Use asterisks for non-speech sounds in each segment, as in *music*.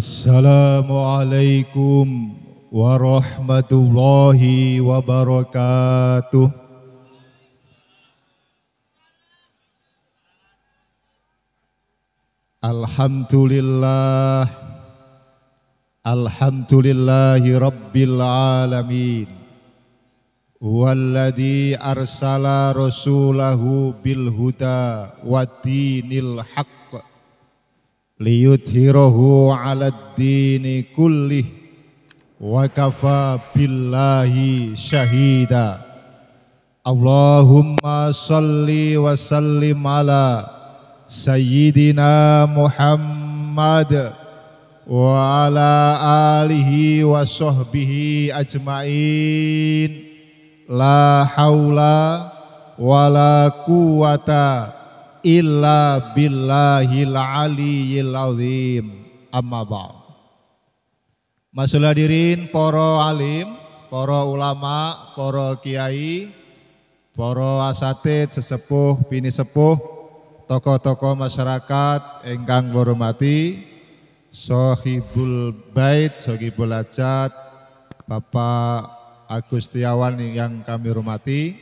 Assalamualaikum warahmatullahi wabarakatuh. Alhamdulillah Alhamdulillahi Rabbil Alamin Walladhi arsala rasulahu bil huda wa dinil haqq liyudhirahu ala dini kullih wa kafa billahi syahida Allahumma salli wa sallim ala sayyidina Muhammad wa ala alihi wa sahbihi ajmain la haula wala quwata illa billahil aliyyil azim amma ba'd Masul hadirin para alim, para ulama, para kiai, para asatid, sesepuh, bini sepuh, tokoh-tokoh masyarakat ingkang hormati, Sohibul Bait, Sohibul Ajat, Bapak Agustiawan yang kami hormati,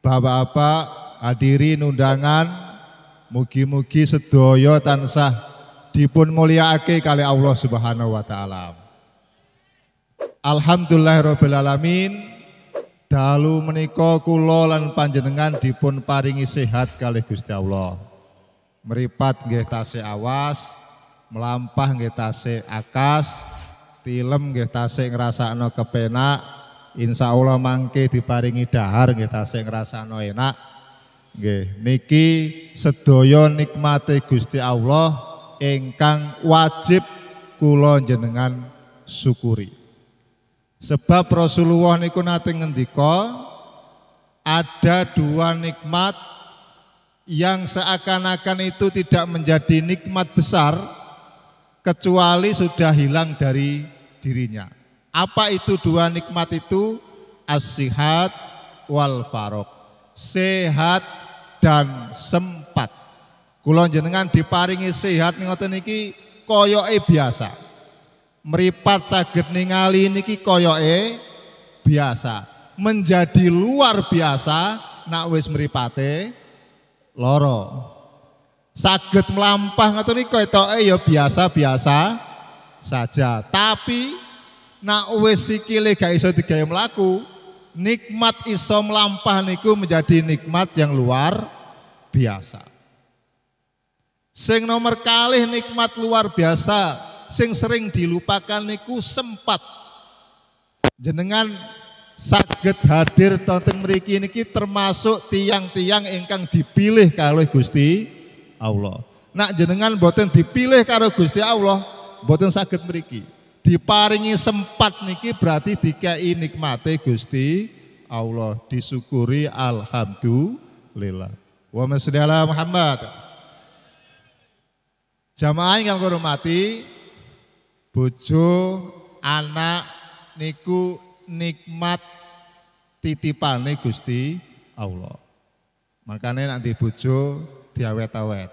Bapak-bapak hadirin undangan, mugi-mugi sedoyo tansah dipun muliaake kali Allah Subhanahu wa taala. Rabbil alamin. Dalu menika kula lan panjenengan dipun paringi sehat kali Gusti Allah. Meripat nggih tasih awas, melampah nggih tasik akas tilem nggih tasik ngrasakno kepenak insya Allah mangke diparingi dahar nggih tasik ngrasakno enak nggih niki sedaya nikmate Gusti Allah ingkang wajib kula jenengan syukuri sebab Rasulullah niku nate ngendika ada dua nikmat yang seakan-akan itu tidak menjadi nikmat besar kecuali sudah hilang dari dirinya. Apa itu dua nikmat itu? Asihat wal farok. Sehat dan sempat. Kulon jenengan diparingi sehat ngoten niki koyoke biasa. Meripat caget ningali niki koyoke biasa. Menjadi luar biasa nak wis meripate loro saged melampah ngoten niku etoke ya biasa-biasa saja. Tapi nak wis sikile gak iso digawe mlaku, nikmat iso melampah niku menjadi nikmat yang luar biasa. Sing nomor kali nikmat luar biasa sing sering dilupakan niku sempat jenengan saged hadir tentang meriki niki termasuk tiang-tiang ingkang dipilih kalau Gusti Allah. Nak jenengan boten dipilih karo Gusti Allah, boten sakit meriki, Diparingi sempat niki berarti dikai nikmate Gusti Allah, disyukuri alhamdulillah. Wa masya Muhammad. Jamaah yang kula hormati, bojo, anak niku nikmat titipane Gusti Allah. Makanya nanti bojo diawet-awet.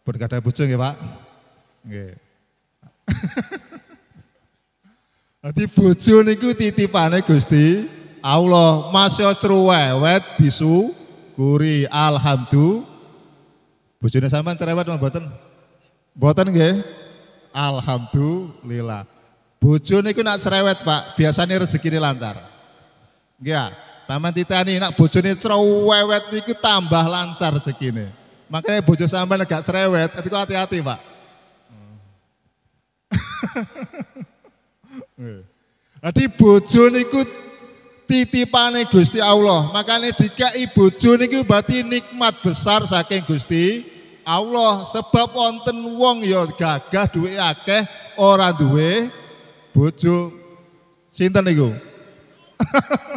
Pun kada bujung ya Pak. Nggih. *laughs* Dadi bojo niku titipane Gusti Allah. Masya cerewet kuri Alhamdulillah. Bojone sama, cerewet mah mboten? Mboten nggih. Alhamdulillah. Bojo niku nak cerewet, Pak, biasanya rezeki ini lancar. Nggih. Paman ya? titani nak bojone cerewet niku tambah lancar rezekine. Makanya bojo sampean agak cerewet, ketika hati-hati pak. *laughs* Jadi bojo niku titipane Gusti Allah. Makanya dikai ibu niku berarti nikmat besar saking Gusti Allah. Sebab wonten wong ya gagah duwe akeh ora duwe bojo. Sinten niku? *laughs*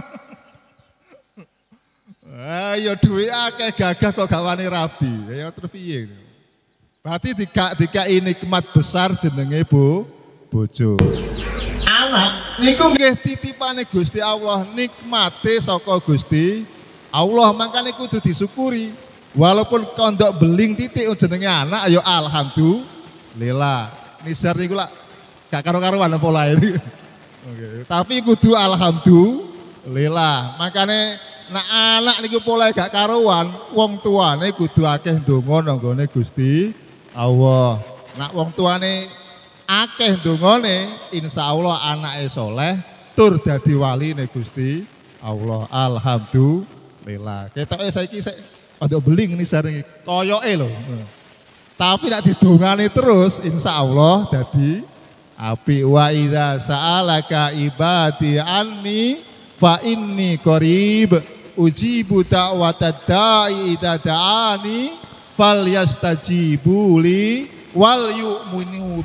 Eh, Ayo ya duwe akeh gagah kok gak wani rabi. Ya terpiye. Berarti dikak dikak ini nikmat besar jenenge Bu bojo. Anak niku nggih titipane Gusti Allah, nikmate saka Gusti Allah makane kudu disyukuri. Walaupun kondok beling titik jenenge anak ya alhamdulillah. Nisar niku lak gak karo-karuan pola ini. *laughs* Oke, okay. tapi kudu alhamdulillah. Makane Nah anak niki pola gak karuan, wong tuane kudu akeh ndonga nanggone Gusti Allah. Nak wong tuane akeh ndongane, Allah anak soleh tur dadi nih Gusti Allah. Alhamdulillah. eh saya kisah ada beling nih sering koyo lho. Tapi tidak didungani terus insya Allah jadi api wa idza sa'alaka ibadi anni fa inni qarib ujibu da'wata da'i idha da'ani yastajibu li wal yu'minu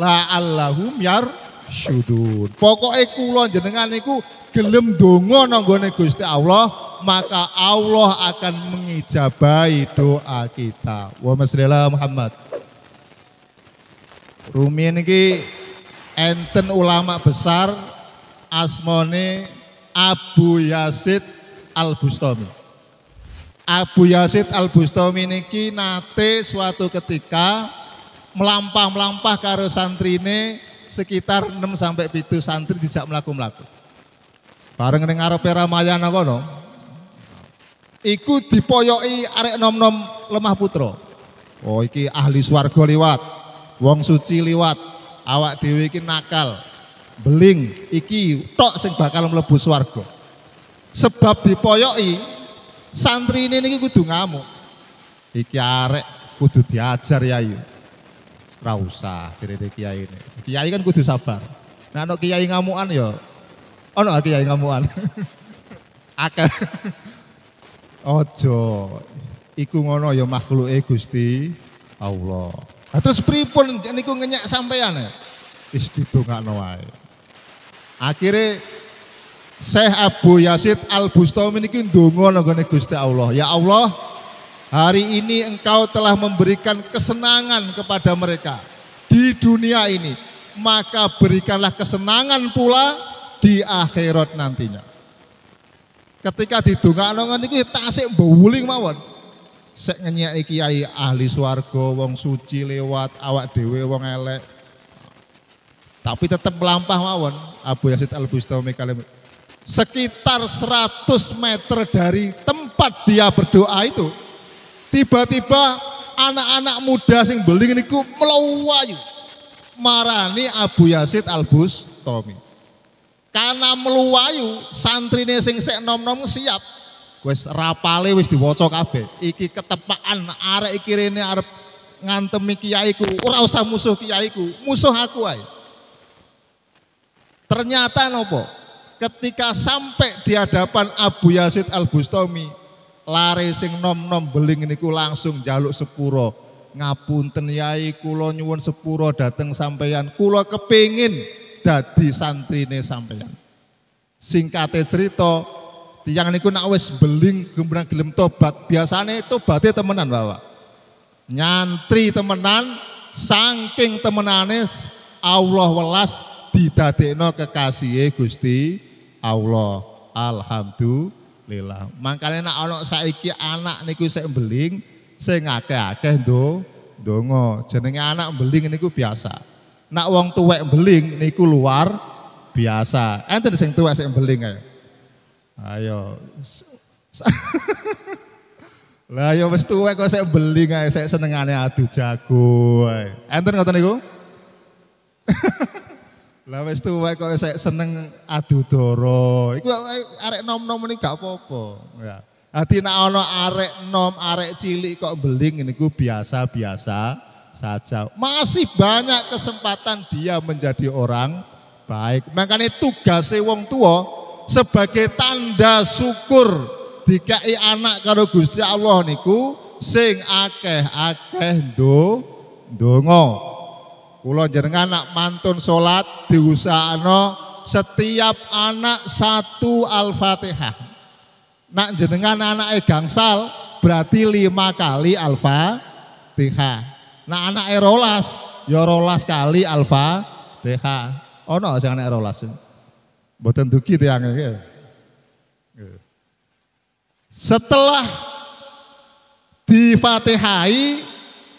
la'allahum yar syudun pokoknya kulon jenengan niku gelem donga nonggone Gusti Allah, maka Allah akan mengijabai doa kita. Wa masrila Muhammad. Rumiyin ini enten ulama besar asmone Abu Yasid. Al-Bustami. Abu Yazid Al-Bustami niki nate suatu ketika melampah-melampah karo santrine sekitar 6 sampai pitu santri tidak melaku-melaku. Bareng ning arepe Ramayana kono. Iku dipoyoki arek nom-nom lemah putra. Oh iki ahli swarga liwat, wong suci liwat, awak dhewe iki nakal, beling, iki tok sing bakal melebu swarga. Sebab dipoyoki santri ini niku kudu ngamuk. Iki arek kudu diajar ya, Ora usah cerita kiai ini. Kiai kan kudu sabar. Nah nek kiai ngamukan yo ya, ono oh, kiai an, *laughs* Akeh. Ojo iku ngono ya makhluk E Gusti Allah. Nah, terus pripun niku ngenyak sampean? Wis didongakno wae. Akhirnya. Syekh Abu Yasid Al Bustami niki ndonga nggone Gusti Allah. Ya Allah, hari ini Engkau telah memberikan kesenangan kepada mereka di dunia ini, maka berikanlah kesenangan pula di akhirat nantinya. Ketika didongakno ngono niku tasik bawuling mawon. Sek iki kiai ahli swargo, wong suci lewat, awak dewe wong elek. Tapi tetap melampah mawon Abu Yasid Al Bustami kalimat sekitar 100 meter dari tempat dia berdoa itu tiba-tiba anak-anak muda sing ini niku meluwayu marani Abu Yasid Albus Tommy karena meluwayu santri sing sek nom-nom siap wis rapale wis diwaca kabeh iki ketepaan arek iki rene arep ngantemi kiaiku ora usah musuh kiaiku musuh aku ay ternyata nopo ketika sampai di hadapan Abu Yazid Al Bustami lari sing nom-nom beling niku langsung jaluk sepuro ngapunten yai kulo nyuwun sepuro dateng sampeyan kulo kepingin dadi santrine sampeyan singkate cerita tiang niku nak wis beling gembrang gelem tobat biasane tobatnya temenan bawa nyantri temenan saking temenanis Allah welas didadekno kekasih Gusti Allah. Alhamdulillah. Makanya nak saya saiki anak niku saya beling, saya ngake, ake do dongo, Jenenge anak beling niku biasa. Nak wong tuwek beling niku luar biasa. Enten sing tuwek sing beling Ayo. *laughs* Lah ya wis tuwa kok sik beling ae, sik senengane adu jago ae. Enten ngoten niku? *laughs* Lah wis tuwa kok saya seneng adu doro. Iku arek nom-nom ini gak apa-apa. Ya. Hati nak ono arek nom, arek cilik kok beling ini ku biasa-biasa saja. Masih banyak kesempatan dia menjadi orang baik. Makanya tugas wong tua sebagai tanda syukur dikai anak karo Gusti Allah niku sing akeh-akeh do donga. Kulo jenengan nak mantun salat diusahano setiap anak satu Al-Fatihah. Nak jenengan anake gangsal berarti lima kali Al-Fatihah. Nak anak rolas ya rolas kali Al-Fatihah. Oh no, jangan rolas. Mboten dugi tiyang iki. Setelah difatihai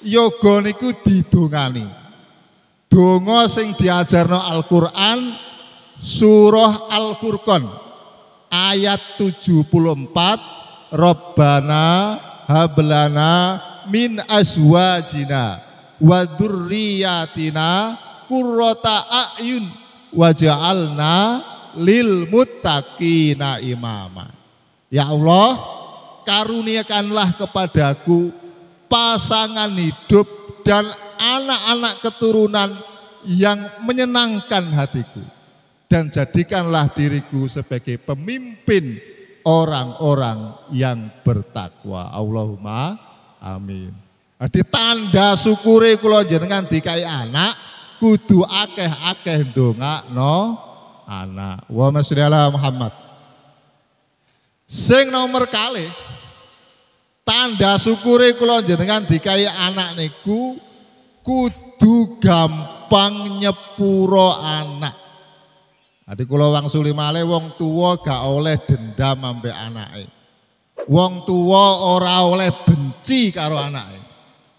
yoga niku didungani. Donga sing diajarno Al-Qur'an surah Al-Furqan ayat 74 Rabbana hablana min aswajina wa durriyatina kurrota a'yun waj'alna lil muttaqina imama. Ya Allah, karuniakanlah kepadaku pasangan hidup dan anak-anak keturunan yang menyenangkan hatiku. Dan jadikanlah diriku sebagai pemimpin orang-orang yang bertakwa. Allahumma amin. Nah, di tanda syukuri kula jenengan dikai anak kudu akeh-akeh no anak. Wa masyidala Muhammad. Sing nomor kali tanda syukuri kula jenengan dikai anak niku kudu gampang nyepuro anak. Adi kula wang malih wong tua gak oleh dendam ambek anake. Wong tua ora oleh benci karo anake.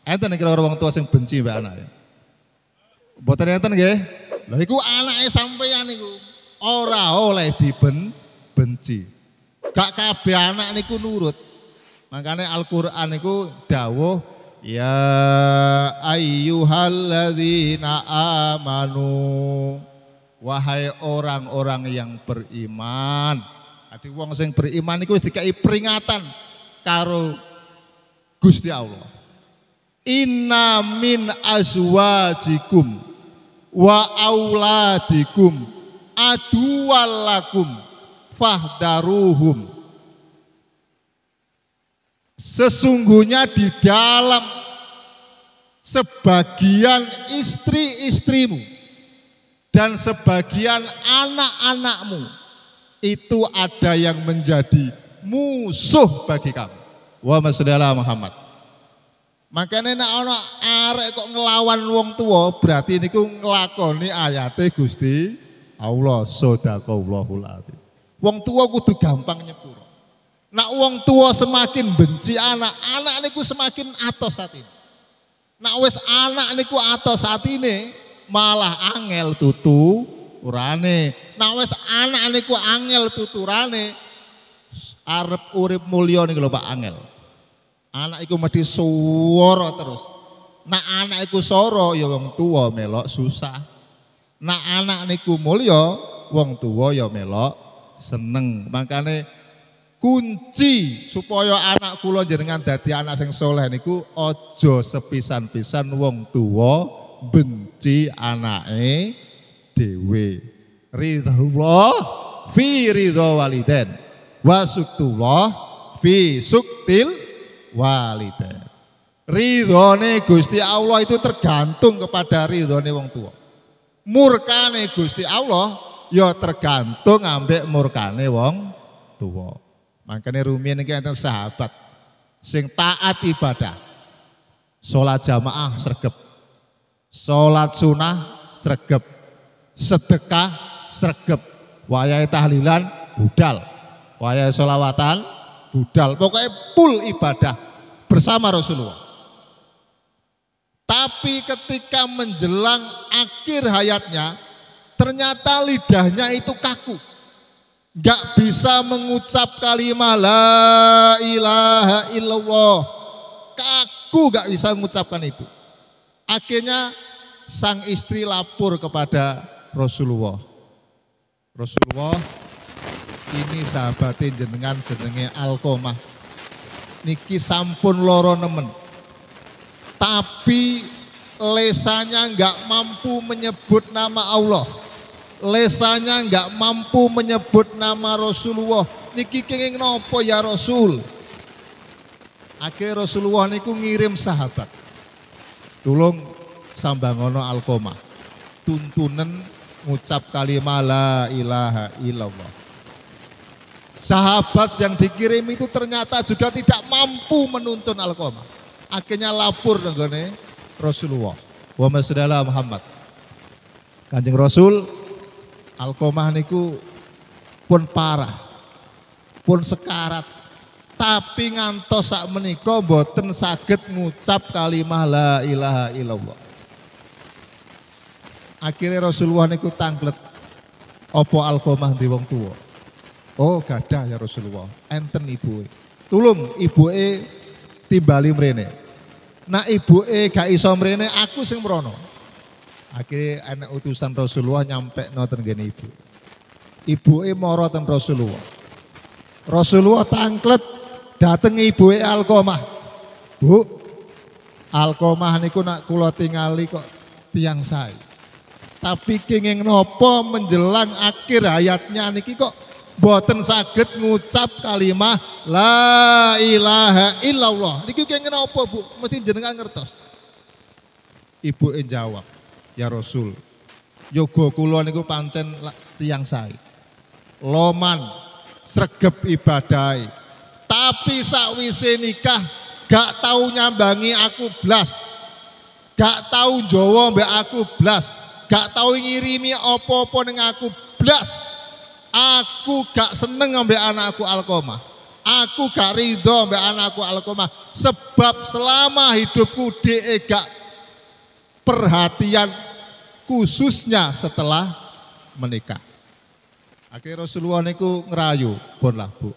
Enten iki tua wong tuwa sing benci mbek anake. Mboten enten nggih? Lha iku anake sampeyan niku ora oleh diben benci. Gak kabeh anak niku nurut. Makanya Al-Qur'an niku dawuh Ya ayyuhalladzina amanu Wahai orang-orang yang beriman Adi wong sing beriman itu dikai peringatan Karo Gusti Allah Inna min azwajikum Wa auladikum Aduwalakum Fahdaruhum Sesungguhnya di dalam sebagian istri-istrimu dan sebagian anak-anakmu itu ada yang menjadi musuh bagi kamu. Wa masallallahu Muhammad. Makanya nak ana arek kok ngelawan wong tua berarti ini niku ngelakoni ayatnya, Gusti Allah sadaqallahul azim. Wong tua kudu gampang nyebut Nak uang tua semakin benci anak, anak niku semakin atos saat ini. Nak wes anak niku atos saat ini malah angel tutu urane. Nak wes anak niku angel tuturane Arab urip mulio nih Pak angel. Anak iku mati suwara terus. Nak anak iku soro ya wong tua melok susah. Nak anak niku mulio wong tua ya melok seneng. Makane kunci supaya anak kula jenengan dadi anak sing soleh niku ojo sepisan-pisan wong tua benci anake dhewe. Ridhaullah fi ridha waliden wa fi suktil waliden Ridhone Gusti Allah itu tergantung kepada ridhone wong tua. Murkane Gusti Allah ya tergantung ambek murkane wong tua. Makanya rumian ini sahabat sing taat ibadah. sholat jamaah sergep, sholat sunnah sergep, Sedekah sergep, Wayai tahlilan budal. Wayai sholawatan budal. Pokoknya full ibadah bersama Rasulullah. Tapi ketika menjelang akhir hayatnya, ternyata lidahnya itu kaku. Gak bisa mengucap kalimat la ilaha illallah. Kaku gak bisa mengucapkan itu. Akhirnya sang istri lapor kepada Rasulullah. Rasulullah ini sahabatin jenengan jenenge Alkomah. Niki sampun loro nemen. Tapi lesanya nggak mampu menyebut nama Allah lesanya nggak mampu menyebut nama Rasulullah niki kenging nopo ya Rasul akhirnya Rasulullah niku ngirim sahabat tulung sambangono alkoma tuntunan ngucap kalimah la ilaha illallah sahabat yang dikirim itu ternyata juga tidak mampu menuntun alkoma akhirnya lapor nenggone Rasulullah wa Muhammad Kanjeng Rasul Alkomah niku pun parah, pun sekarat, tapi ngantos sak menika boten saged ngucap kalimah la ilaha illallah. Akhirnya Rasulullah niku tanglet opo alkomah di wong tua. Oh gadah ya Rasulullah, enten ibu. Tulung ibu e timbali merene. Nak ibu e gak iso merene, aku sing merono. Akhirnya anak utusan Rasulullah nyampe noten gini ibu. Ibu e moro ten Rasulullah. Rasulullah tangklet dateng ibu e Alkomah. Bu, Alkomah niku nak kulo tingali kok tiang saya. Tapi kenging nopo menjelang akhir hayatnya niki kok boten saged ngucap kalimah la ilaha illallah. Niki kenging nopo Bu? Mesti jenengan ngertos. Ibu e jawab, ya Rasul. Yoga kula niku pancen tiang saya, Loman sregep ibadai, Tapi sakwise nikah gak tau nyambangi aku blas. Gak tau jowo mbak aku blas. Gak tau ngirimi apa-apa ning aku blas. Aku gak seneng mbak anakku alkoma, Aku gak ridho mbak anakku alkoma, sebab selama hidupku dia e, gak perhatian khususnya setelah menikah. Akhirnya Rasulullah niku ngerayu, bolah bu,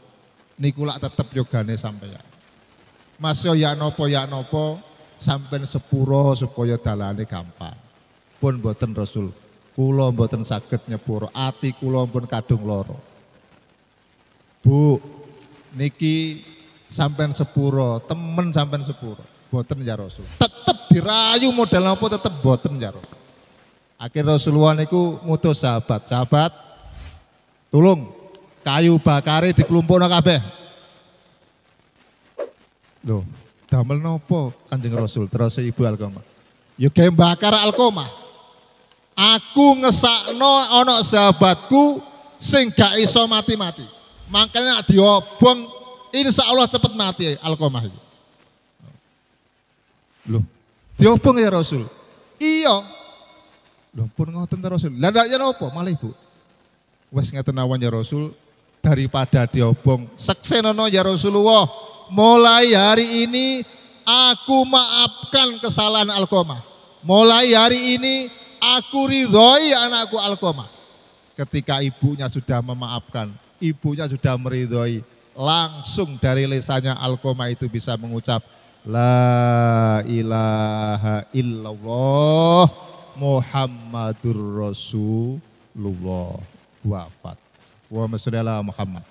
niku lak tetep yogane sampai Mas yo ya nopo ya nopo, sampai sepuro supaya dalane gampang. Pun boten Rasul, kulo boten sakit nyepuro, ati kulo pun kadung loro. Bu, niki sampai sepuro, temen sampai sepuro, boten ya Rasul. Tetep dirayu modal apa tetep boten jaro. Akhir Rasulullah niku mutus sahabat, sahabat tulung kayu bakare diklumpukno kabeh. Loh, damel nopo Kanjeng Rasul terus Ibu Alkoma. Ya gawe bakar Alkoma. Aku ngesakno ana sahabatku sing gak iso mati-mati. Makanya diobong insya Allah cepet mati Alkomah Loh, Diopong ya Rasul. Iya. Lho pun ngoten Rasul. Lah ndak yen apa malah Ibu. Wes ngeten awan ya Rasul daripada diobong. Seksenono ya Rasulullah. Mulai hari ini aku maafkan kesalahan Alkoma. Mulai hari ini aku ridhoi anakku Alkoma. Ketika ibunya sudah memaafkan, ibunya sudah meridhoi, langsung dari lesanya Alkoma itu bisa mengucap, La ilaha illallah Muhammadur Rasulullah wafat. Wa masallallahu Muhammad.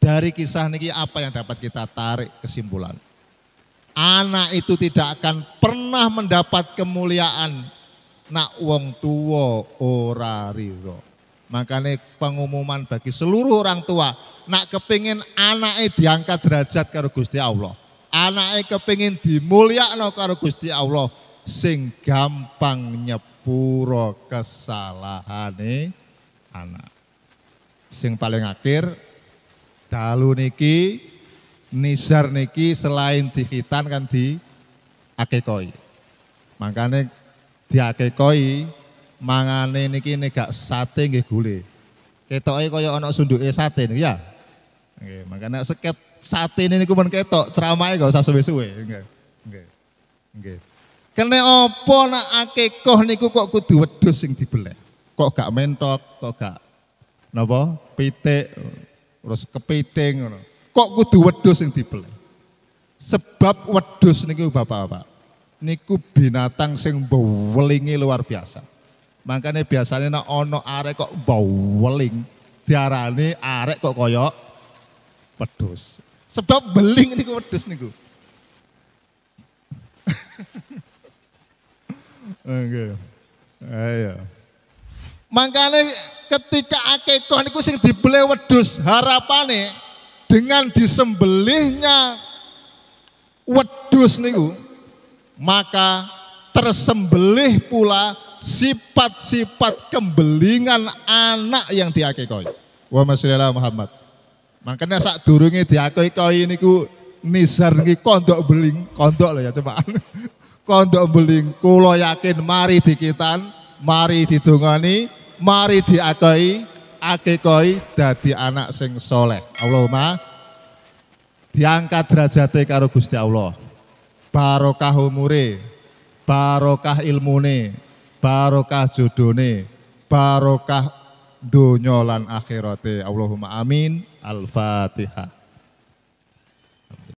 Dari kisah niki apa yang dapat kita tarik kesimpulan? Anak itu tidak akan pernah mendapat kemuliaan nak wong tua ora rido Makanya pengumuman bagi seluruh orang tua, nak kepingin anaknya diangkat derajat ke Gusti Allah Anaknya kepingin dimulyakno karo Gusti Allah sing gampang nyepuro kesalahane anak. Sing paling akhir dalu niki nizar niki selain dihitan kan di akekoi. Makanya di akekoi mangane niki ini gak sate nggih gule. Ketoke kaya ana sunduke sate ya. Oke, makanya seket sate ini niku men ketok, ceramahe gak usah suwe-suwe. Nggih. Nggih. Nggih. Kene apa nak akekoh niku kok kudu wedhus sing dibelek. Kok gak mentok, kok gak napa? Pitik terus kepiting ngono. Kok kudu wedhus sing dibelek. Sebab wedhus niku Bapak-bapak. Niku binatang sing welinge luar biasa. Makanya biasanya nak ono arek kok weling, diarani arek kok koyok pedus. Sebab beling ini wedus niku. Oke. Ayo. Makanya ketika akekah niku sing dibeli wedus harapane dengan disembelihnya wedus niku maka tersembelih pula sifat-sifat kembelingan anak yang diakekoi. Wa masyaallah Muhammad. Makanya sak durunge diakui koi ku nisar niki kondok beling, kondok loh ya coba. *laughs* Kondok beling, kulo yakin mari dikitan, mari didungani, mari diakui, koi dadi anak sing soleh. Allahumma diangkat derajatnya karo Gusti Allah. Barokah umure, barokah ilmune, barokah jodone, barokah dunyolan akhirate. Allahumma amin. Al-Fatihah.